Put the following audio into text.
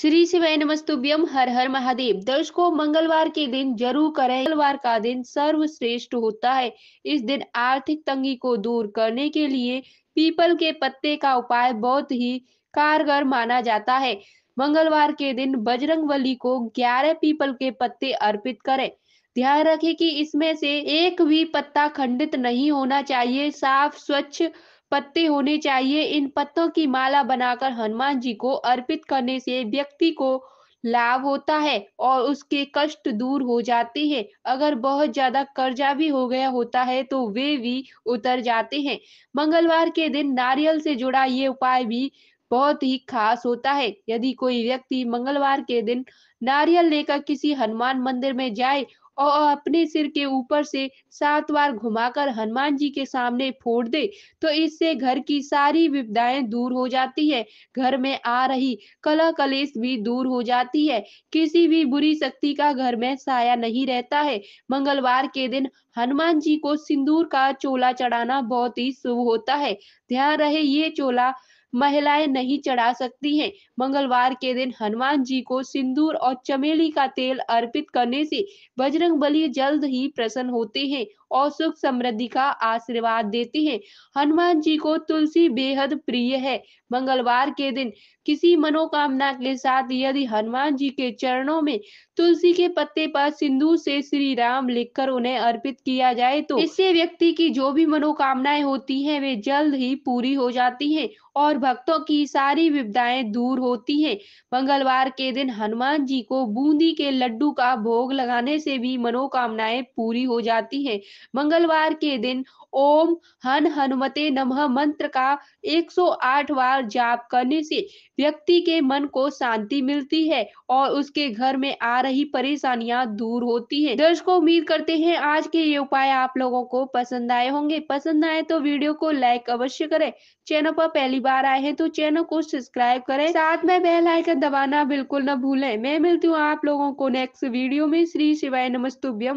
श्री शिवाय नमस्तुभ्यम हर हर महादेव दर्शकों मंगलवार के दिन जरूर करें मंगलवार का दिन सर्वश्रेष्ठ होता है इस दिन आर्थिक तंगी को दूर करने के लिए पीपल के पत्ते का उपाय बहुत ही कारगर माना जाता है मंगलवार के दिन बजरंग बली को 11 पीपल के पत्ते अर्पित करें ध्यान रखें कि इसमें से एक भी पत्ता खंडित नहीं होना चाहिए साफ स्वच्छ पत्ते होने चाहिए इन पत्तों की माला बनाकर हनुमान जी को अर्पित करने से व्यक्ति को लाभ होता है और उसके कष्ट दूर हो जाते हैं अगर बहुत ज्यादा कर्जा भी हो गया होता है तो वे भी उतर जाते हैं मंगलवार के दिन नारियल से जुड़ा ये उपाय भी बहुत ही खास होता है यदि कोई व्यक्ति मंगलवार के दिन नारियल लेकर किसी हनुमान मंदिर में जाए और अपने सिर के ऊपर से सात बार घुमाकर हनुमान जी के सामने फोड़ दे तो इससे घर की सारी विपदाएं दूर हो जाती है घर में आ रही कला कलेश भी दूर हो जाती है किसी भी बुरी शक्ति का घर में साया नहीं रहता है मंगलवार के दिन हनुमान जी को सिंदूर का चोला चढ़ाना बहुत ही शुभ होता है ध्यान रहे ये चोला महिलाएं नहीं चढ़ा सकती हैं मंगलवार के दिन हनुमान जी को सिंदूर और चमेली का तेल अर्पित करने से बजरंग बली जल्द ही प्रसन्न होते हैं और सुख समृद्धि का आशीर्वाद देते हैं हनुमान जी को तुलसी बेहद प्रिय है मंगलवार के दिन किसी मनोकामना के साथ यदि हनुमान जी के चरणों में तुलसी के पत्ते पर सिंदूर से श्री राम लिखकर उन्हें अर्पित किया जाए तो इससे व्यक्ति की जो भी मनोकामनाएं होती हैं वे जल्द ही पूरी हो जाती हैं और भक्तों की सारी विविधाएं दूर होती हैं मंगलवार के दिन हनुमान जी को बूंदी के लड्डू का भोग लगाने से भी मनोकामनाएं पूरी हो जाती हैं मंगलवार के दिन ओम हन हनुमते नमः मंत्र का 108 बार जाप करने से व्यक्ति के मन को शांति मिलती है और उसके घर में आ रही परेशानियां दूर होती है दर्शकों उम्मीद करते हैं आज के ये उपाय आप लोगों को पसंद आए होंगे पसंद आए तो वीडियो को लाइक अवश्य करें चैनल पर पहली बार आए हैं तो चैनल को सब्सक्राइब करें साथ में बेल आइकन दबाना बिल्कुल न भूलें मैं मिलती हूँ आप लोगों को नेक्स्ट वीडियो में श्री शिवाय नमस्तुभ्यम